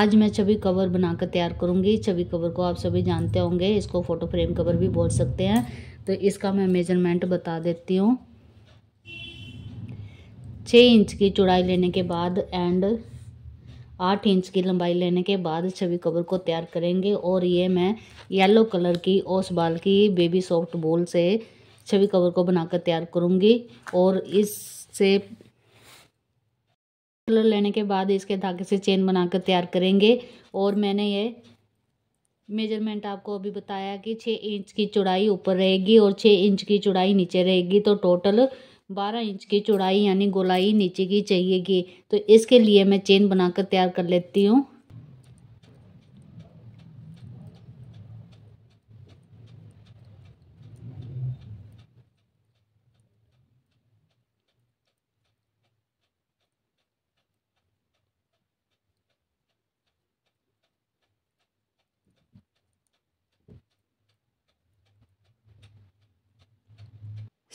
आज मैं छवि कवर बनाकर तैयार करूँगी छवि कवर को आप सभी जानते होंगे इसको फ़ोटो फ्रेम कवर भी बोल सकते हैं तो इसका मैं मेजरमेंट बता देती हूँ छः इंच की चौड़ाई लेने के बाद एंड आठ इंच की लंबाई लेने के बाद छवि कवर को तैयार करेंगे और ये मैं येलो कलर की ओस बाल की बेबी सॉफ्ट बॉल से छवि कवर को बनाकर तैयार करूँगी और इससे कलर लेने के बाद इसके धागे से चेन बनाकर तैयार करेंगे और मैंने ये मेजरमेंट आपको अभी बताया कि छः इंच की चौड़ाई ऊपर रहेगी और छः इंच की चौड़ाई नीचे रहेगी तो टोटल बारह इंच की चौड़ाई यानी गोलाई नीचे की चाहिएगी तो इसके लिए मैं चेन बनाकर तैयार कर लेती हूँ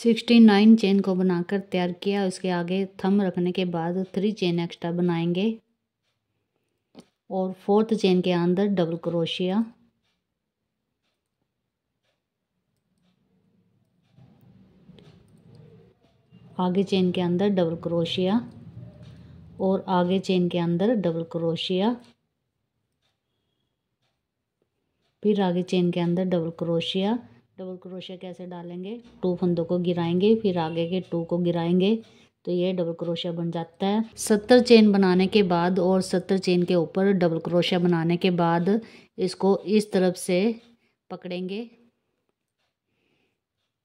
सिक्सटी नाइन चेन को बनाकर तैयार किया उसके आगे थम रखने के बाद थ्री चेन एक्स्ट्रा बनाएंगे और फोर्थ चेन के अंदर डबल क्रोशिया आगे चेन के अंदर डबल क्रोशिया और आगे चेन के अंदर डबल क्रोशिया फिर आगे चेन के अंदर डबल क्रोशिया डबल क्रोशिया कैसे डालेंगे टू फंदों को गिराएंगे फिर आगे के टू को गिराएंगे तो ये डबल क्रोशिया बन जाता है सत्तर चेन बनाने के बाद और सत्तर चेन के ऊपर डबल क्रोशिया बनाने के बाद इसको इस तरफ से पकड़ेंगे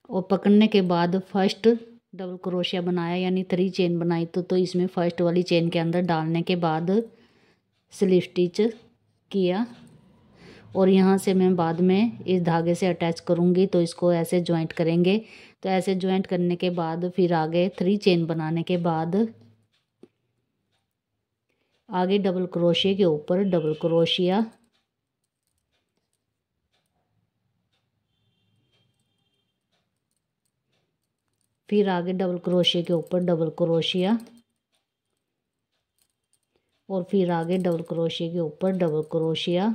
और पकड़ने के बाद फर्स्ट डबल क्रोशिया बनाया यानी थ्री चेन बनाई तो तो इसमें फर्स्ट वाली चेन के अंदर डालने के बाद स्लिप स्टिच किया और यहाँ से मैं बाद में इस धागे से अटैच करूँगी तो इसको ऐसे ज्वाइंट करेंगे तो ऐसे ज्वाइंट करने के बाद फिर आगे थ्री चेन बनाने के बाद आगे डबल क्रोशिया के ऊपर डबल क्रोशिया फिर आगे डबल क्रोशिया के ऊपर डबल क्रोशिया और फिर आगे डबल क्रोशिया के ऊपर डबल क्रोशिया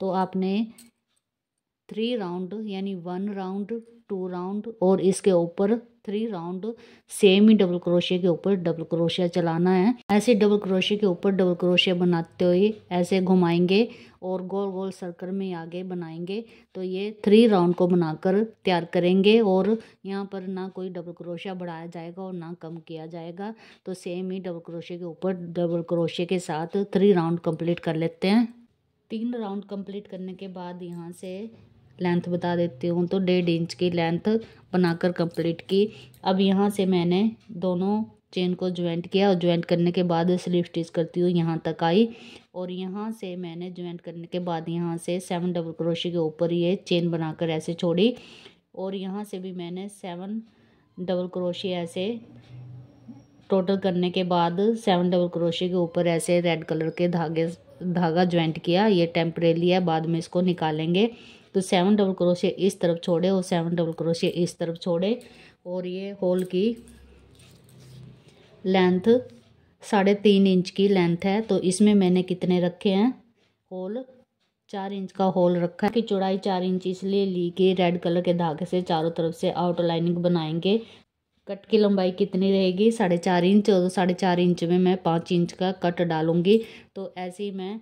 तो आपने थ्री राउंड यानी वन राउंड टू राउंड और इसके ऊपर थ्री राउंड सेम ही डबल क्रोशिया के ऊपर डबल क्रोशिया चलाना है ऐसे डबल क्रोशे के ऊपर डबल क्रोशिया बनाते हुए ऐसे घुमाएंगे और गोल गोल सर्कल में आगे बनाएंगे तो ये थ्री राउंड को बनाकर तैयार करेंगे और यहाँ पर ना कोई डबल क्रोशिया बढ़ाया जाएगा और ना कम किया जाएगा तो सेम ही डबल क्रोशिया के ऊपर डबल क्रोशे के साथ थ्री राउंड कम्प्लीट कर लेते हैं तीन राउंड कंप्लीट करने के बाद यहाँ से लेंथ बता देती हूँ तो डेढ़ इंच की लेंथ बनाकर कंप्लीट की अब यहाँ से मैंने दोनों चेन को ज्वाइंट किया और ज्वाइंट करने के बाद स्लीव स्टिच करती हूँ यहाँ तक आई और यहाँ से मैंने ज्वाइंट करने के बाद यहाँ से सेवन डबल क्रोशी के ऊपर ये चेन बनाकर ऐसे छोड़ी और यहाँ से भी मैंने सेवन डबल क्रोशी ऐसे टोटल करने के बाद सेवन डबल क्रोशी के ऊपर ऐसे रेड कलर के धागे धागा ज्वाइंट किया ये टेम्परेली है बाद में इसको निकालेंगे तो सेवन डबल क्रोशे इस तरफ छोड़े और सेवन डबल क्रोशे इस तरफ छोड़े और ये होल की लेंथ साढ़े तीन इंच की लेंथ है तो इसमें मैंने कितने रखे हैं होल चार इंच का होल रखा है कि चौड़ाई चार इंच इसलिए ली के रेड कलर के धागे से चारों तरफ से आउट लाइनिंग बनाएंगे कट की लंबाई कितनी रहेगी साढ़े चार इंच और साढ़े चार इंच में मैं पाँच इंच का कट डालूँगी तो ऐसे ही मैं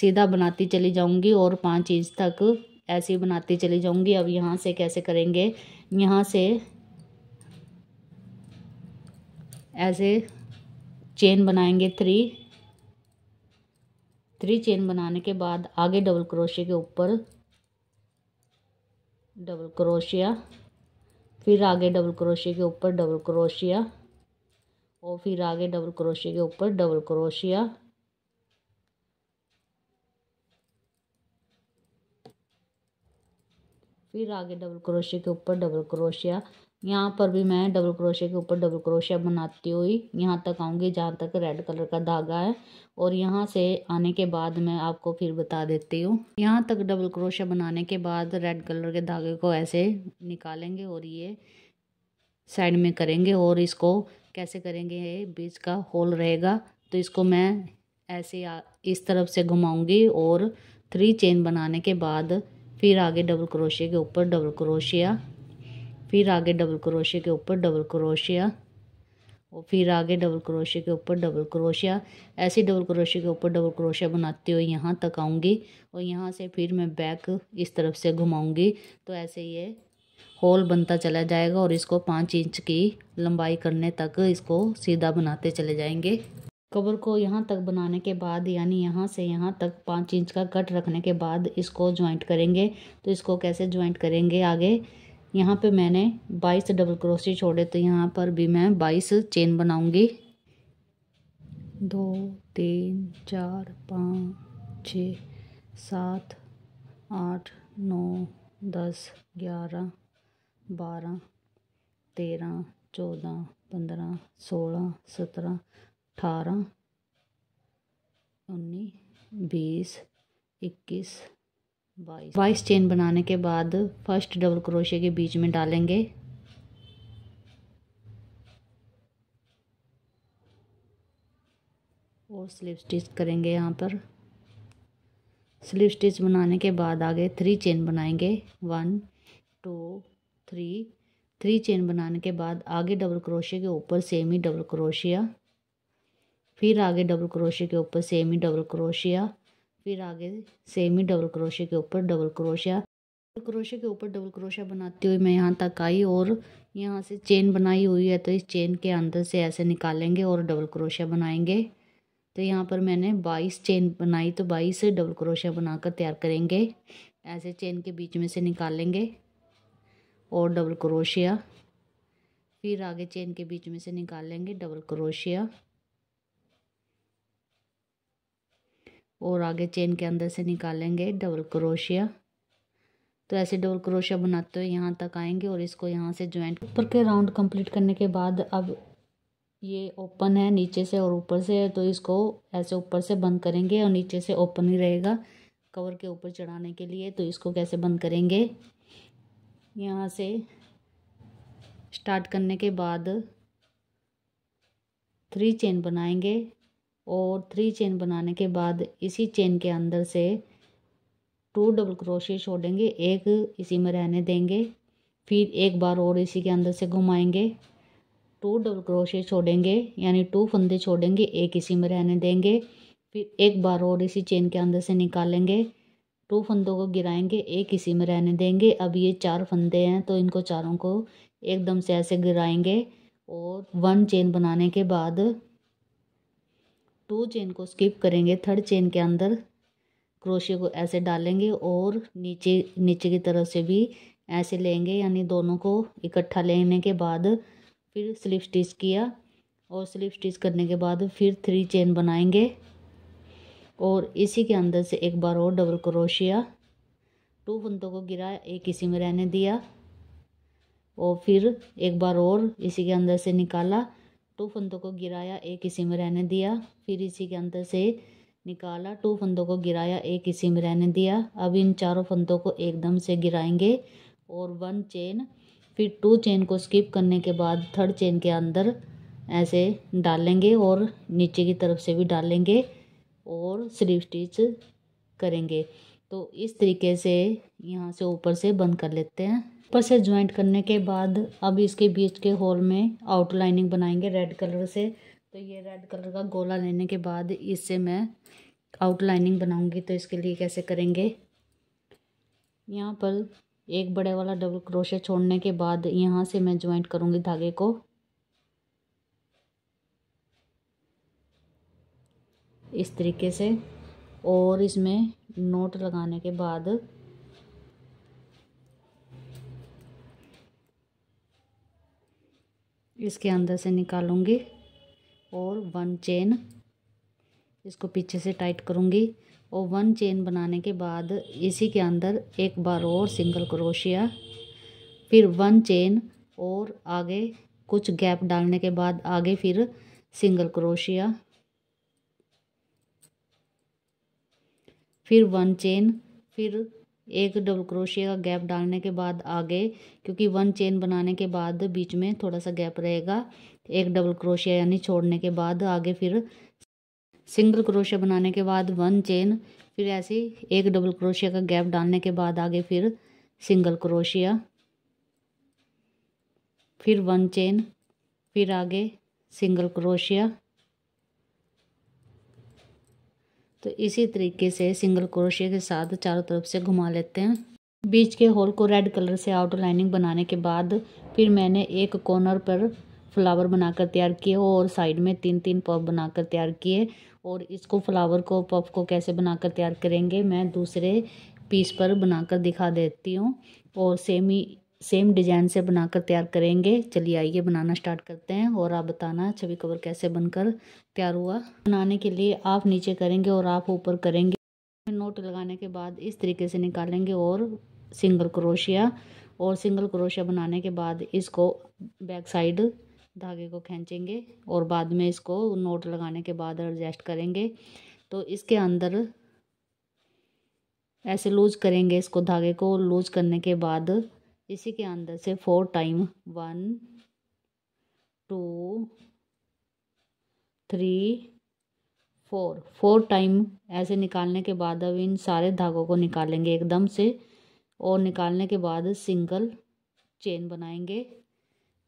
सीधा बनाती चली जाऊँगी और पाँच इंच तक ऐसे ही बनाती चली जाऊँगी अब यहाँ से कैसे करेंगे यहाँ से ऐसे चेन बनाएंगे थ्री थ्री चेन बनाने के बाद आगे डबल क्रोशिया के ऊपर डबल क्रोशिया फिर आगे डबल क्रोशिए के ऊपर डबल क्रोशिया और फिर आगे डबल क्रोशिए के ऊपर डबल क्रोशिया फिर आगे डबल क्रोशिए के ऊपर डबल क्रोशिया यहाँ पर भी मैं डबल क्रोशे के ऊपर डबल क्रोशिया बनाती हुई यहाँ तक आऊँगी जहाँ तक रेड कलर का धागा है और यहाँ से आने के बाद मैं आपको फिर बता देती हूँ यहाँ तक डबल क्रोशिया बनाने के बाद रेड कलर के धागे को ऐसे निकालेंगे और ये साइड में करेंगे और इसको कैसे करेंगे ये बीच का होल रहेगा तो इसको मैं ऐसे इस तरफ से घुमाऊँगी और थ्री चेन बनाने के बाद फिर आगे डबल क्रोशिया के ऊपर डबल क्रोशिया फिर आगे डबल क्रोशिया के ऊपर डबल क्रोशिया और फिर आगे डबल क्रोशिया के ऊपर डबल क्रोशिया ऐसे डबल क्रोशिया के ऊपर डबल क्रोशिया बनाते हुए यहाँ तक आऊँगी और यहाँ से फिर मैं बैक इस तरफ से घुमाऊँगी तो ऐसे ये होल बनता चला जाएगा और इसको पाँच इंच की लंबाई करने तक इसको सीधा बनाते चले जाएंगे कबर को यहाँ तक बनाने के बाद यानी यहाँ से यहाँ तक पाँच इंच का कट रखने के बाद इसको ज्वाइंट करेंगे तो इसको कैसे ज्वाइंट करेंगे आगे यहाँ पे मैंने 22 डबल क्रोशे छोड़े तो यहाँ पर भी मैं 22 चेन बनाऊंगी दो तीन चार पाँच छ सात आठ नौ दस ग्यारह बारह तेरह चौदह पंद्रह सोलह सत्रह अठारह उन्नीस बीस इक्कीस बाईस चेन बनाने के बाद फर्स्ट डबल क्रोशे के बीच में डालेंगे और स्लिप स्टिच करेंगे यहाँ पर स्लिप स्टिच बनाने के बाद आगे थ्री चेन बनाएंगे one two three three chain बनाने के बाद आगे डबल क्रोशे के ऊपर सेम ही डबल क्रोशिया फिर आगे डबल क्रोशे के ऊपर सेम ही डबल क्रोशिया फिर आगे सेम ही डबल क्रोशे के ऊपर डबल क्रोशिया डबल क्रोशे के ऊपर डबल क्रोशिया बनाती हुई मैं यहाँ तक आई और यहाँ से चेन बनाई हुई है तो इस चेन के अंदर से ऐसे निकालेंगे और डबल क्रोशिया बनाएंगे तो यहाँ पर मैंने बाईस चेन बनाई तो बाईस डबल क्रोशिया बनाकर तैयार करेंगे ऐसे चेन के बीच में से निकालेंगे और डबल क्रोशिया फिर आगे चेन के बीच में से निकाल लेंगे डबल क्रोशिया और आगे चेन के अंदर से निकालेंगे डबल क्रोशिया तो ऐसे डबल क्रोशिया बनाते हुए यहाँ तक आएंगे और इसको यहाँ से ज्वाइंट ऊपर के राउंड कंप्लीट करने के बाद अब ये ओपन है नीचे से और ऊपर से तो इसको ऐसे ऊपर से बंद करेंगे और नीचे से ओपन ही रहेगा कवर के ऊपर चढ़ाने के लिए तो इसको कैसे बंद करेंगे यहाँ से स्टार्ट करने के बाद थ्री चेन बनाएंगे और थ्री चेन बनाने के बाद इसी चेन के अंदर से टू डबल क्रोशे छोड़ेंगे एक इसी में रहने देंगे फिर एक बार और इसी के अंदर से घुमाएंगे टू डबल क्रोशे छोड़ेंगे यानी टू फंदे छोड़ेंगे एक इसी में रहने देंगे फिर एक बार और इसी चेन के अंदर से निकालेंगे टू फंदों को गिराएंगे एक इसी में रहने देंगे अब ये चार फंदे हैं तो इनको चारों को एकदम से ऐसे गिराएंगे और वन चेन बनाने के बाद टू चेन को स्किप करेंगे थर्ड चेन के अंदर क्रोशिया को ऐसे डालेंगे और नीचे नीचे की तरफ से भी ऐसे लेंगे यानी दोनों को इकट्ठा लेने के बाद फिर स्लिप स्टिच किया और स्लिप स्टिच करने के बाद फिर थ्री चेन बनाएंगे और इसी के अंदर से एक बार और डबल क्रोशिया टू फंदों को गिरा एक इसी में रहने दिया और फिर एक बार और इसी के अंदर से निकाला टू फंदों को गिराया एक इसी में रहने दिया फिर इसी के अंदर से निकाला टू फंदों को गिराया एक इसी में रहने दिया अब इन चारों फंदों को एकदम से गिराएंगे और वन चेन फिर टू चेन को स्किप करने के बाद थर्ड चेन के अंदर ऐसे डालेंगे और नीचे की तरफ से भी डालेंगे और स्लीव स्टिच करेंगे तो इस तरीके से यहाँ से ऊपर से बंद कर लेते हैं ऊपर से ज्वाइंट करने के बाद अब इसके बीच के होल में आउटलाइनिंग बनाएंगे रेड कलर से तो ये रेड कलर का गोला लेने के बाद इससे मैं आउटलाइनिंग बनाऊंगी तो इसके लिए कैसे करेंगे यहाँ पर एक बड़े वाला डबल क्रोशे छोड़ने के बाद यहाँ से मैं ज्वाइंट करूँगी धागे को इस तरीके से और इसमें नोट लगाने के बाद इसके अंदर से निकालूँगी और वन चेन इसको पीछे से टाइट करूँगी और वन चेन बनाने के बाद इसी के अंदर एक बार और सिंगल क्रोशिया फिर वन चेन और आगे कुछ गैप डालने के बाद आगे फिर सिंगल क्रोशिया फिर वन चेन फिर एक डबल क्रोशिया का गैप डालने के बाद आगे क्योंकि वन चेन बनाने के बाद बीच में थोड़ा सा गैप रहेगा एक डबल क्रोशिया यानी छोड़ने के बाद आगे फिर सिंगल क्रोशिया बनाने के बाद वन चेन फिर ऐसे एक डबल क्रोशिया का गैप डालने के बाद आगे फिर सिंगल क्रोशिया फिर वन चेन फिर आगे सिंगल क्रोशिया तो इसी तरीके से सिंगल क्रोशिया के साथ चारों तरफ से घुमा लेते हैं बीच के होल को रेड कलर से आउटर लाइनिंग बनाने के बाद फिर मैंने एक कॉर्नर पर फ्लावर बनाकर तैयार किए और साइड में तीन तीन पफ बनाकर तैयार किए और इसको फ्लावर को पफ को कैसे बनाकर तैयार करेंगे मैं दूसरे पीस पर बनाकर दिखा देती हूँ और सेमी सेम डिजाइन से बनाकर तैयार करेंगे चलिए आइए बनाना स्टार्ट करते हैं और आप बताना छवि कवर कैसे बनकर तैयार हुआ बनाने के लिए आप नीचे करेंगे और आप ऊपर करेंगे नोट लगाने के बाद इस तरीके से निकालेंगे और सिंगल क्रोशिया और सिंगल क्रोशिया बनाने के बाद इसको बैक साइड धागे को खींचेंगे और बाद में इसको नोट लगाने के बाद एडजस्ट करेंगे तो इसके अंदर ऐसे लूज करेंगे इसको धागे को लूज करने के बाद इसी के अंदर से four time one two three four four time ऐसे निकालने के बाद अब इन सारे धागों को निकालेंगे एकदम से और निकालने के बाद सिंगल चेन बनाएंगे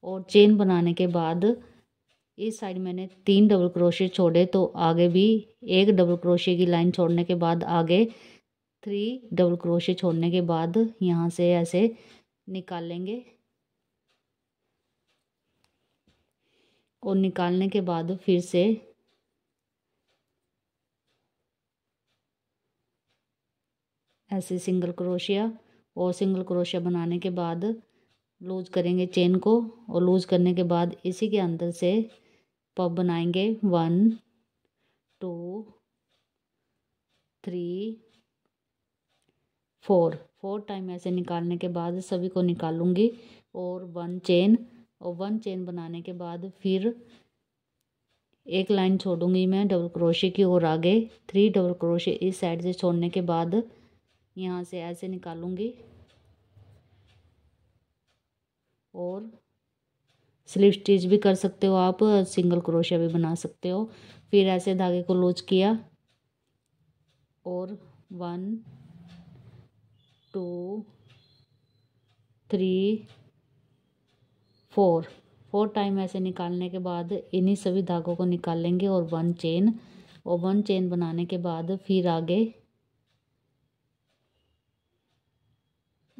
और चेन बनाने के बाद इस साइड मैंने तीन डबल क्रोशे छोड़े तो आगे भी एक डबल क्रोशे की लाइन छोड़ने के बाद आगे थ्री डबल क्रोशे छोड़ने के बाद यहाँ से ऐसे निकालेंगे और निकालने के बाद फिर से ऐसे सिंगल क्रोशिया और सिंगल क्रोशिया बनाने के बाद लूज करेंगे चेन को और लूज करने के बाद इसी के अंदर से पब बनाएंगे one two three four four time ऐसे निकालने के बाद सभी को निकालूंगी और वन चेन और वन चेन बनाने के बाद फिर एक लाइन छोड़ूंगी मैं डबल क्रोशे की ओर आगे थ्री डबल क्रोशे इस साइड से छोड़ने के बाद यहाँ से ऐसे निकालूंगी और स्लिप स्टिच भी कर सकते हो आप सिंगल क्रोशिया भी बना सकते हो फिर ऐसे धागे को लूज किया और one two three four four time ऐसे निकालने के बाद इन्हीं सभी धागों को निकाल लेंगे और वन चेन और वन चेन बनाने के बाद फिर आगे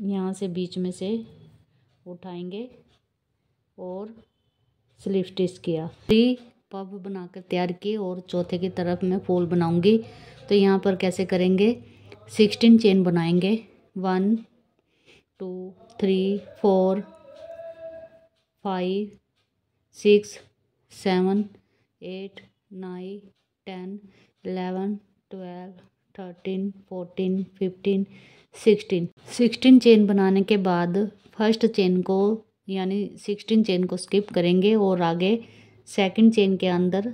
यहाँ से बीच में से उठाएंगे और स्लिप स्टिच किया थ्री पब बनाकर तैयार किए और चौथे की तरफ मैं फूल बनाऊंगी तो यहाँ पर कैसे करेंगे सिक्सटीन चेन बनाएंगे one two three four five six seven eight nine ten eleven twelve thirteen fourteen fifteen sixteen sixteen chain बनाने के बाद फर्स्ट चेन को यानी सिक्सटीन चेन को स्किप करेंगे और आगे सेकंड चेन के अंदर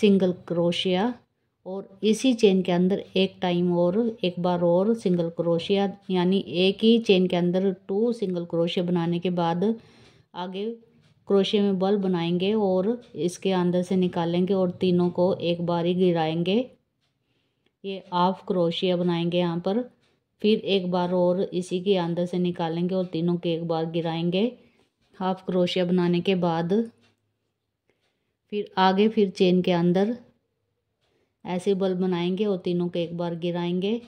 सिंगल क्रोशिया और इसी चेन के अंदर एक टाइम और एक बार और सिंगल क्रोशिया यानी एक ही चेन के अंदर टू सिंगल क्रोशिया बनाने के बाद आगे क्रोशिया में बल बनाएंगे और इसके अंदर से निकालेंगे और तीनों को एक बार ही गिराएंगे ये हाफ क्रोशिया बनाएंगे यहाँ पर फिर एक बार और इसी के अंदर से निकालेंगे और तीनों के एक बार गिराएंगे हाफ क्रोशिया बनाने के बाद फिर आगे फिर चेन के अंदर ऐसे बल बनाएंगे और तीनों को एक बार गिराएंगे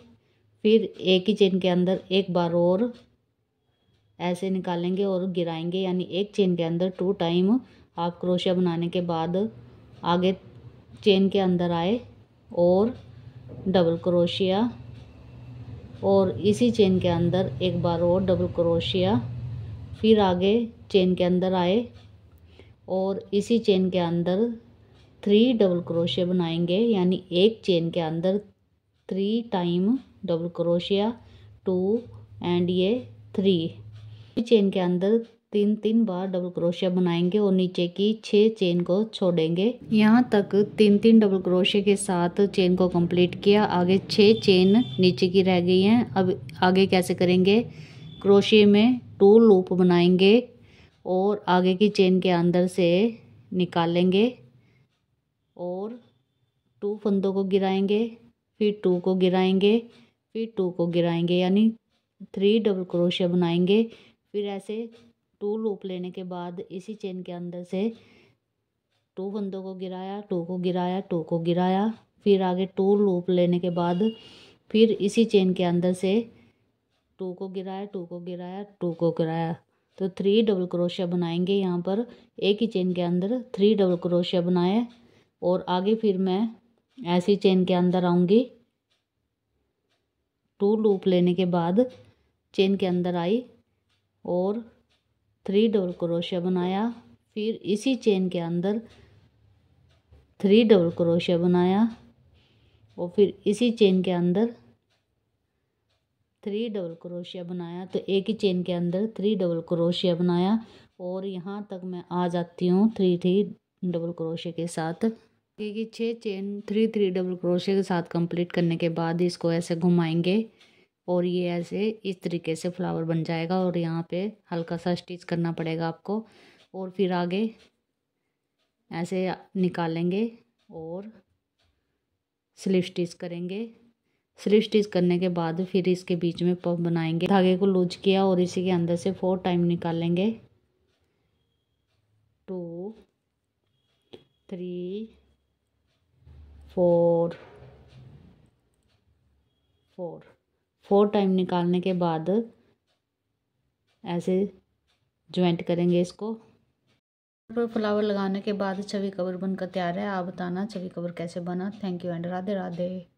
फिर एक ही चेन के अंदर एक बार और ऐसे निकालेंगे और गिराएंगे यानी एक चेन के अंदर टू टाइम आप क्रोशिया बनाने के बाद आगे चेन के अंदर आए और डबल क्रोशिया और इसी चेन के अंदर एक बार और डबल क्रोशिया फिर आगे चेन के अंदर आए और इसी चेन के अंदर थ्री डबल क्रोशिया बनाएंगे यानी एक चेन के अंदर three time double crochet two and ये थ्री चेन के अंदर तीन तीन बार डबल क्रोशिया बनाएंगे और नीचे की छह चेन को छोड़ेंगे यहाँ तक तीन तीन डबल क्रोशिया के साथ चेन को कंप्लीट किया आगे छह चेन नीचे की रह गई हैं अब आगे कैसे करेंगे क्रोशे में टू लूप बनाएंगे और आगे की चेन के अंदर से निकालेंगे और टू फंदों को गिराएंगे फिर टू को गिराएंगे फिर टू को गिराएंगे यानी थ्री डबल क्रोशिया बनाएंगे फिर ऐसे टू लूप लेने के बाद इसी चेन के अंदर से टू फंदों को गिराया टू को गिराया टू को गिराया फिर आगे टू लूप लेने के बाद फिर इसी चेन के अंदर से टू को गिराया टू को गिराया टू को गिराया तो थ्री डबल क्रोशिया बनाएंगे यहाँ पर एक ही चेन के अंदर थ्री डबल क्रोशिया बनाए और आगे फिर मैं ऐसी चेन के अंदर आऊँगी टू लूप लेने के बाद चेन के अंदर आई और थ्री डबल क्रोशिया बनाया फिर इसी चेन के अंदर थ्री डबल क्रोशिया बनाया और फिर इसी चेन के अंदर थ्री डबल क्रोशिया बनाया तो एक ही चेन के अंदर थ्री डबल क्रोशिया बनाया और यहाँ तक मैं आ जाती हूँ थ्री थ्री डबल क्रोशिया के साथ देखिए छः chain three three double crochet के साथ कंप्लीट करने के बाद इसको ऐसे घुमाएंगे और ये ऐसे इस तरीके से फ्लावर बन जाएगा और यहाँ पे हल्का सा स्टिच करना पड़ेगा आपको और फिर आगे ऐसे निकालेंगे और स्लिप स्टिच करेंगे स्लिप स्टिच करने के बाद फिर इसके बीच में पफ बनाएंगे धागे को लूज किया और इसी के अंदर से फोर टाइम निकालेंगे two three four four four time निकालने के बाद ऐसे ज्वाइंट करेंगे इसको पर फ्लावर लगाने के बाद छवि कवर बनकर तैयार है आप बताना छवि कवर कैसे बना thank you and Radhe Radhe